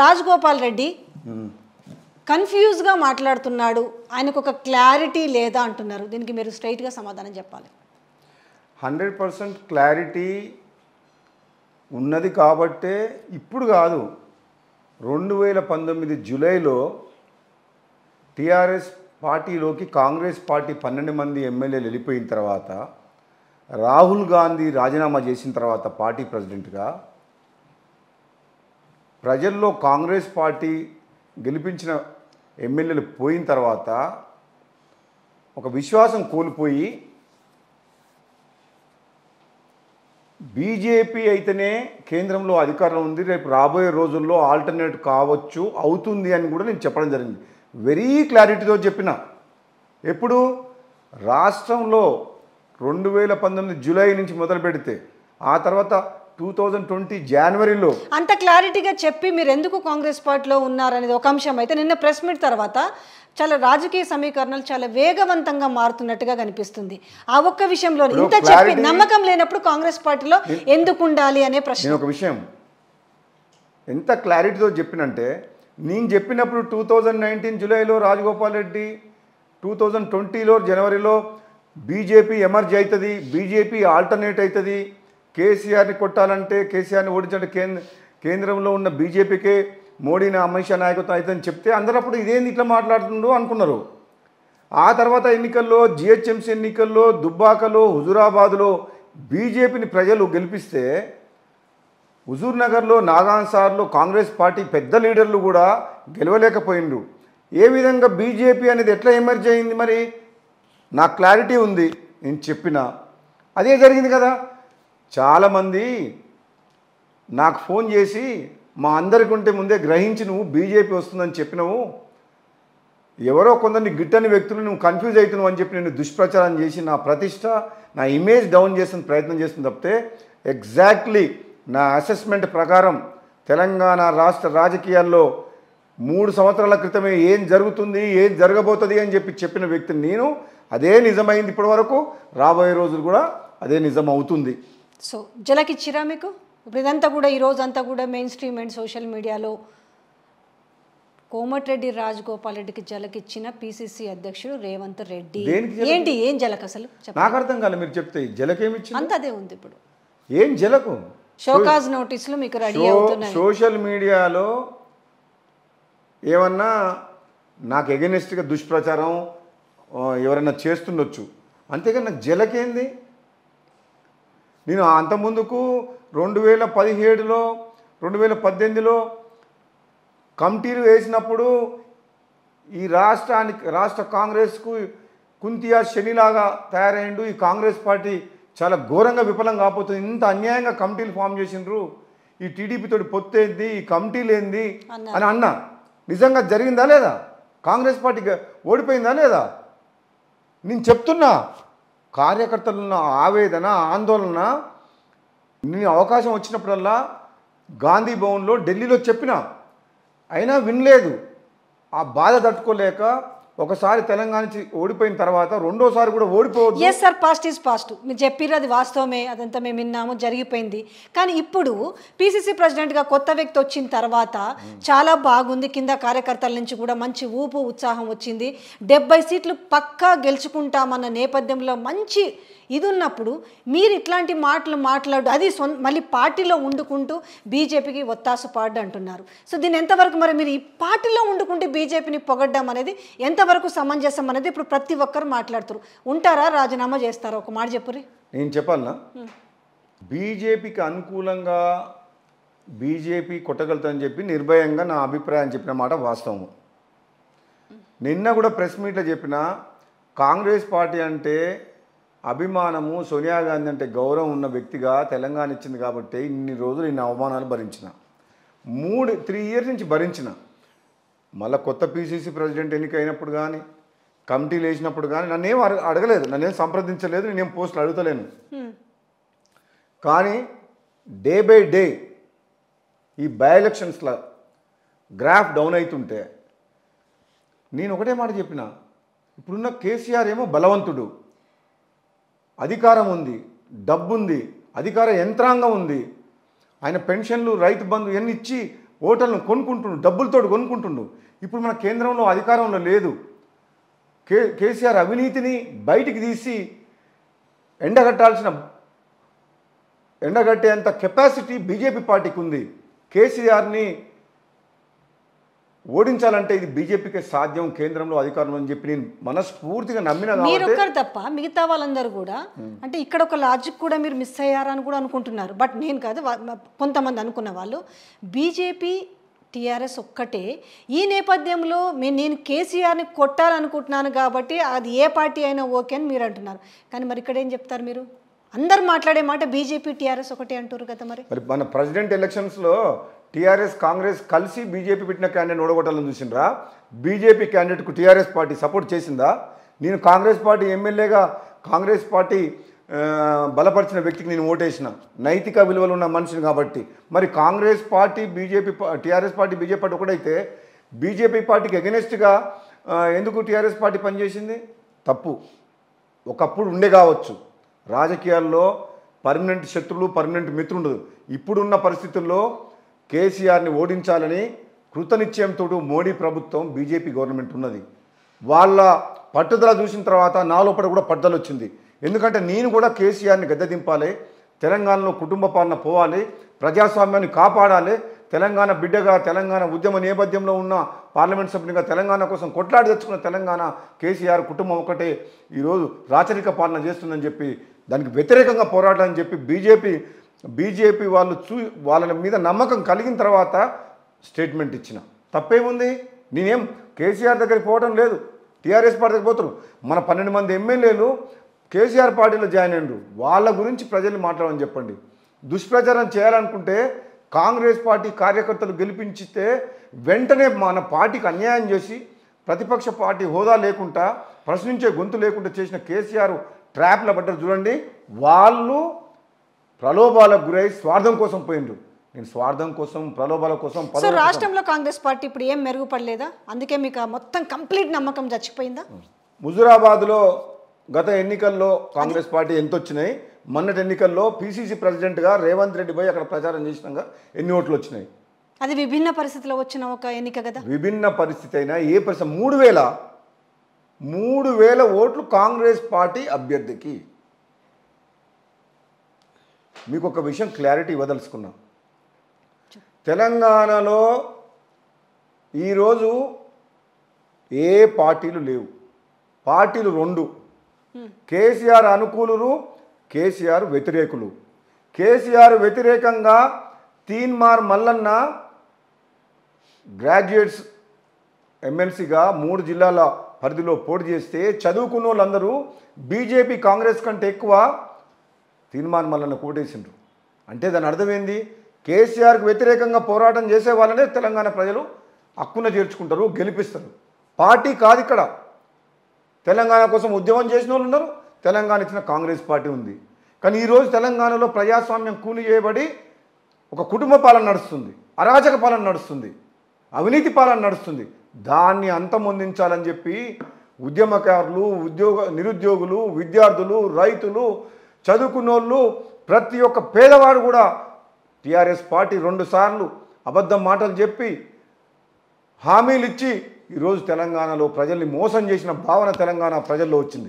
రాజగోపాల్ రెడ్డి కన్ఫ్యూజ్గా మాట్లాడుతున్నాడు ఆయనకు ఒక క్లారిటీ లేదా అంటున్నారు దీనికి మీరు స్ట్రైట్గా సమాధానం చెప్పాలి హండ్రెడ్ పర్సెంట్ క్లారిటీ ఉన్నది కాబట్టే ఇప్పుడు కాదు రెండు వేల పంతొమ్మిది జూలైలో టీఆర్ఎస్ పార్టీలోకి కాంగ్రెస్ పార్టీ పన్నెండు మంది ఎమ్మెల్యేలు వెళ్ళిపోయిన తర్వాత రాహుల్ గాంధీ రాజీనామా చేసిన తర్వాత పార్టీ ప్రెసిడెంట్గా ప్రజల్లో కాంగ్రెస్ పార్టీ గెలిపించిన ఎమ్మెల్యేలు పోయిన తర్వాత ఒక విశ్వాసం కోల్పోయి బీజేపీ అయితేనే కేంద్రంలో అధికారం ఉంది రేపు రాబోయే రోజుల్లో ఆల్టర్నేట్ కావచ్చు అవుతుంది అని కూడా నేను చెప్పడం జరిగింది వెరీ క్లారిటీతో చెప్పిన ఎప్పుడు రాష్ట్రంలో రెండు వేల పంతొమ్మిది జూలై నుంచి మొదలు పెడితే ఆ తర్వాత టూ థౌజండ్ ట్వంటీ జనవరిలో అంత క్లారిటీగా చెప్పి మీరు ఎందుకు కాంగ్రెస్ పార్టీలో ఉన్నారనేది ఒక అంశం అయితే నిన్న ప్రెస్ మీట్ తర్వాత చాలా రాజకీయ సమీకరణలు చాలా వేగవంతంగా మారుతున్నట్టుగా కనిపిస్తుంది ఆ ఒక్క విషయంలో ఇంత చెప్పి నమ్మకం లేనప్పుడు కాంగ్రెస్ పార్టీలో ఎందుకు ఉండాలి అనే ప్రశ్న ఒక విషయం ఎంత క్లారిటీతో చెప్పినంటే నేను చెప్పినప్పుడు టూ థౌజండ్ నైన్టీన్ జూలైలో రాజగోపాల్ రెడ్డి టూ థౌజండ్ ట్వంటీలో జనవరిలో బీజేపీ ఎమర్జ్ అవుతుంది బీజేపీ ఆల్టర్నేట్ అవుతుంది కేసీఆర్ని కొట్టాలంటే కేసీఆర్ని ఓడించంటే కేంద్ర కేంద్రంలో ఉన్న బీజేపీకే మోడీని అమిత్ షా నాయకత్వం అవుతుందని చెప్తే అప్పుడు ఇదేంది ఇట్లా మాట్లాడుతుండో అనుకున్నారు ఆ తర్వాత ఎన్నికల్లో జిహెచ్ఎంసీ ఎన్నికల్లో దుబ్బాకలో హుజురాబాద్లో బీజేపీని ప్రజలు గెలిపిస్తే హుజూర్నగర్లో నగర్లో నాగాన్సార్లో కాంగ్రెస్ పార్టీ పెద్ద లీడర్లు కూడా గెలవలేకపోయిండ్రు ఏ విధంగా బీజేపీ అనేది ఎట్లా ఎమర్జ్ అయింది మరి నాకు క్లారిటీ ఉంది నేను చెప్పిన అదే జరిగింది కదా చాలామంది నాకు ఫోన్ చేసి మా అందరికంటే ముందే గ్రహించి నువ్వు బీజేపీ వస్తుందని చెప్పినావు ఎవరో కొందరిని గిట్టని వ్యక్తులు నువ్వు కన్ఫ్యూజ్ అవుతున్నావు అని చెప్పి నేను దుష్ప్రచారం చేసి నా ప్రతిష్ట నా ఇమేజ్ డౌన్ చేసిన ప్రయత్నం చేసిన తప్పితే ఎగ్జాక్ట్లీ నా అసెస్మెంట్ ప్రకారం తెలంగాణ రాష్ట్ర రాజకీయాల్లో మూడు సంవత్సరాల క్రితమే ఏం జరుగుతుంది ఏం జరగబోతుంది అని చెప్పి చెప్పిన వ్యక్తిని నేను అదే నిజమైంది ఇప్పటివరకు రాబోయే రోజులు కూడా అదే నిజం అవుతుంది సో జలకి ఇచ్చిరా మీకు ఇప్పుడు ఇదంతా కూడా ఈరోజు అంతా కూడా మెయిన్ స్ట్రీమ్ అండ్ సోషల్ మీడియాలో కోమటిరెడ్డి రాజగోపాల్ రెడ్డికి జలకిచ్చిన పిసిసి అధ్యక్షుడు రేవంత్ రెడ్డి ఏంటి ఏం జలక్ అసలు నాకు అర్థం కాలేదు మీరు చెప్తే జలకేమి అంత అదే ఉంది ఇప్పుడు ఏం జలకు షోకాజ్ నోటీసులు మీకు రెడీ అవుతున్నాయి సోషల్ మీడియాలో ఏమన్నా నాకు ఎగెనిస్ట్గా దుష్ప్రచారం ఎవరైనా చేస్తుండొచ్చు అంతేగాని నాకు జలకేంది నేను అంతకుముందుకు రెండు వేల పదిహేడులో రెండు వేల పద్దెనిమిదిలో కమిటీలు వేసినప్పుడు ఈ రాష్ట్రానికి రాష్ట్ర కాంగ్రెస్కు కుంతియా శనిలాగా తయారైండు ఈ కాంగ్రెస్ పార్టీ చాలా ఘోరంగా విఫలం కాకపోతుంది ఇంత అన్యాయంగా కమిటీలు ఫామ్ చేసిండ్రు ఈ టీడీపీతో పొత్తేంది ఈ కమిటీలు ఏంది అని అన్న నిజంగా జరిగిందా లేదా కాంగ్రెస్ పార్టీ ఓడిపోయిందా లేదా నేను చెప్తున్నా కార్యకర్తలున్న ఆవేదన ఆందోళన నీ అవకాశం వచ్చినప్పుడల్లా గాంధీ భవన్లో ఢిల్లీలో చెప్పిన అయినా వినలేదు ఆ బాధ తట్టుకోలేక ఒకసారి తెలంగాణ నుంచి ఓడిపోయిన తర్వాత రెండోసారి కూడా ఓడిపోవచ్చు yes sir past is past మీరు చెప్పారు అది వాస్తవమే అదంతా మేము విన్నాము జరిగిపోయింది కానీ ఇప్పుడు పీసీసీ ప్రెసిడెంట్గా కొత్త వ్యక్తి వచ్చిన తర్వాత చాలా బాగుంది కింద కార్యకర్తల నుంచి కూడా మంచి ఊపు ఉత్సాహం వచ్చింది డెబ్బై సీట్లు పక్కా గెలుచుకుంటామన్న నేపథ్యంలో మంచి ఇది ఉన్నప్పుడు మీరు ఇట్లాంటి మాటలు మాట్లాడు అది సొం మళ్ళీ పార్టీలో ఉండుకుంటూ బీజేపీకి ఒత్తాసు పాడు అంటున్నారు సో దీన్ని ఎంతవరకు మరి మీరు ఈ పార్టీలో వండుకుంటే బీజేపీని పొగడ్డం అనేది ఎంత ఎంతవరకు సమంజసం అనేది ఇప్పుడు ప్రతి ఒక్కరు మాట్లాడుతారు ఉంటారా రాజీనామా చేస్తారా ఒక మాట చెప్పురి నేను చెప్పాలనా బీజేపీకి అనుకూలంగా బీజేపీ కొట్టగలుగుతుందని చెప్పి నిర్భయంగా నా అభిప్రాయం చెప్పిన మాట వాస్తవము నిన్న కూడా ప్రెస్ మీట్లో చెప్పిన కాంగ్రెస్ పార్టీ అంటే అభిమానము సోనియా గాంధీ అంటే గౌరవం ఉన్న వ్యక్తిగా తెలంగాణ ఇచ్చింది కాబట్టి ఇన్ని రోజులు ఇన్ని అవమానాలు భరించిన మూడు త్రీ ఇయర్స్ నుంచి భరించిన మళ్ళీ కొత్త పీసీసీ ప్రెసిడెంట్ ఎన్నికైనప్పుడు కానీ కమిటీలు వేసినప్పుడు కానీ నన్నేం అడగలేదు నన్నేం సంప్రదించలేదు నేనేం పోస్టులు అడుగుతలేను కానీ డే బై డే ఈ బై ఎలక్షన్స్లో గ్రాఫ్ డౌన్ అవుతుంటే నేను ఒకటే మాట చెప్పిన ఇప్పుడున్న కేసీఆర్ ఏమో బలవంతుడు అధికారం ఉంది డబ్బు ఉంది అధికార యంత్రాంగం ఉంది ఆయన పెన్షన్లు రైతు బంధు ఇవన్నీ ఇచ్చి ఓటర్లను కొనుక్కుంటుండు డబ్బులతో కొనుక్కుంటుండు ఇప్పుడు మన కేంద్రంలో అధికారంలో లేదు కే కేసీఆర్ అవినీతిని బయటికి తీసి ఎండగట్టాల్సిన ఎండగట్టేంత కెపాసిటీ బీజేపీ పార్టీకి ఉంది కేసీఆర్ని ఓడించాలంటే ఇది బీజేపీకి సాధ్యం కేంద్రంలో అధికారంలో అని చెప్పి నేను మనస్ఫూర్తిగా నమ్మిన మీరొక్కరు తప్ప మిగతా వాళ్ళందరూ కూడా అంటే ఇక్కడ ఒక లాజిక్ కూడా మీరు మిస్ అయ్యారని కూడా అనుకుంటున్నారు బట్ నేను కాదు కొంతమంది అనుకున్న వాళ్ళు బీజేపీ టీఆర్ఎస్ ఒక్కటే ఈ నేపథ్యంలో నేను కేసీఆర్ని కొట్టాలనుకుంటున్నాను కాబట్టి అది ఏ పార్టీ అయినా ఓకే అని మీరు అంటున్నారు కానీ మరి ఇక్కడ ఏం చెప్తారు మీరు అందరు మాట్లాడే మాట బీజేపీ టీఆర్ఎస్ ఒకటే అంటారు కదా మరి మరి మన ప్రెసిడెంట్ ఎలక్షన్స్లో టీఆర్ఎస్ కాంగ్రెస్ కలిసి బీజేపీ పెట్టిన క్యాండిడేట్ ఓడగొట్టాలని చూసిండ్రా బీజేపీ క్యాండిడేట్కు టీఆర్ఎస్ పార్టీ సపోర్ట్ చేసిందా నేను కాంగ్రెస్ పార్టీ ఎమ్మెల్యేగా కాంగ్రెస్ పార్టీ బలపరిచిన వ్యక్తికి నేను ఓటేసిన నైతిక విలువలు ఉన్న మనిషిని కాబట్టి మరి Congress party BJP TRS party BJP party ఒకటైతే బీజేపీ పార్టీకి అగెనెస్ట్గా ఎందుకు టీఆర్ఎస్ పార్టీ పనిచేసింది తప్పు ఒకప్పుడు ఉండే కావచ్చు రాజకీయాల్లో పర్మనెంట్ శత్రువులు పర్మనెంట్ మిత్రుండదు ఇప్పుడున్న పరిస్థితుల్లో కేసీఆర్ని ఓడించాలని కృతనిశ్చయంతో మోడీ ప్రభుత్వం బీజేపీ గవర్నమెంట్ ఉన్నది వాళ్ళ పట్టుదల చూసిన తర్వాత లోపల కూడా పట్టుదల వచ్చింది ఎందుకంటే నేను కూడా కేసీఆర్ని గద్దె దింపాలి తెలంగాణలో కుటుంబ పాలన పోవాలి ప్రజాస్వామ్యాన్ని కాపాడాలి తెలంగాణ బిడ్డగా తెలంగాణ ఉద్యమ నేపథ్యంలో ఉన్న పార్లమెంట్ సభ్యునిగా తెలంగాణ కోసం కొట్లాడి తెచ్చుకున్న తెలంగాణ కేసీఆర్ కుటుంబం ఒకటే ఈరోజు రాచరిక పాలన చేస్తుందని చెప్పి దానికి వ్యతిరేకంగా పోరాటాన్ని చెప్పి బీజేపీ బీజేపీ వాళ్ళు చూ వాళ్ళ మీద నమ్మకం కలిగిన తర్వాత స్టేట్మెంట్ ఇచ్చిన తప్పేముంది నేనేం కేసీఆర్ దగ్గరికి పోవడం లేదు టీఆర్ఎస్ పార్టీకి పోతారు మన పన్నెండు మంది ఎమ్మెల్యేలు కేసీఆర్ పార్టీలో జాయిన్ అయ్యారు వాళ్ళ గురించి ప్రజలు మాట్లాడమని చెప్పండి దుష్ప్రచారం చేయాలనుకుంటే కాంగ్రెస్ పార్టీ కార్యకర్తలు గెలిపించితే వెంటనే మన పార్టీకి అన్యాయం చేసి ప్రతిపక్ష పార్టీ హోదా లేకుండా ప్రశ్నించే గొంతు లేకుండా చేసిన కేసీఆర్ ట్రాప్ల పడ్డారు చూడండి వాళ్ళు ప్రలోభాలకు గురై స్వార్థం కోసం పోయిండు నేను స్వార్థం కోసం ప్రలోభాల కోసం సో రాష్ట్రంలో కాంగ్రెస్ పార్టీ ఇప్పుడు ఏం మెరుగుపడలేదా అందుకే మీకు మొత్తం కంప్లీట్ నమ్మకం చచ్చిపోయిందా ముజురాబాద్లో గత ఎన్నికల్లో కాంగ్రెస్ పార్టీ ఎంత వచ్చినాయి మొన్నటి ఎన్నికల్లో పీసీసీ ప్రెసిడెంట్గా రేవంత్ రెడ్డి పోయి అక్కడ ప్రచారం చేసిన ఎన్ని ఓట్లు వచ్చినాయి అది విభిన్న పరిస్థితిలో వచ్చిన ఒక ఎన్నిక కదా విభిన్న పరిస్థితి అయినా ఏ పరిస్థితి మూడు వేల మూడు వేల ఓట్లు కాంగ్రెస్ పార్టీ అభ్యర్థికి మీకు ఒక విషయం క్లారిటీ ఇవ్వదలుచుకున్నా తెలంగాణలో ఈరోజు ఏ పార్టీలు లేవు పార్టీలు రెండు కేసీఆర్ అనుకూలులు కేసీఆర్ వ్యతిరేకులు కేసీఆర్ వ్యతిరేకంగా తీన్మార్ మల్లన్న గ్రాడ్యుయేట్స్ ఎమ్మెల్సీగా మూడు జిల్లాల పరిధిలో పోటీ చేస్తే చదువుకున్న వాళ్ళందరూ బీజేపీ కాంగ్రెస్ కంటే ఎక్కువ తీర్మాన్ మల్లన్న కోటేసిండ్రు అంటే దాని అర్థమైంది కేసీఆర్కు వ్యతిరేకంగా పోరాటం చేసే వాళ్ళనే తెలంగాణ ప్రజలు హక్కున చేర్చుకుంటారు గెలిపిస్తారు పార్టీ కాదు ఇక్కడ తెలంగాణ కోసం ఉద్యమం చేసిన వాళ్ళు ఉన్నారు తెలంగాణ ఇచ్చిన కాంగ్రెస్ పార్టీ ఉంది కానీ ఈరోజు తెలంగాణలో ప్రజాస్వామ్యం కూలి చేయబడి ఒక కుటుంబ పాలన నడుస్తుంది అరాచక పాలన నడుస్తుంది అవినీతి పాలన నడుస్తుంది దాన్ని అంతమొందించాలని చెప్పి ఉద్యమకారులు ఉద్యోగ నిరుద్యోగులు విద్యార్థులు రైతులు చదువుకున్నోళ్ళు ప్రతి ఒక్క పేదవాడు కూడా టీఆర్ఎస్ పార్టీ రెండు సార్లు అబద్ధం మాటలు చెప్పి హామీలు ఇచ్చి ఈరోజు తెలంగాణలో ప్రజల్ని మోసం చేసిన భావన తెలంగాణ ప్రజల్లో వచ్చింది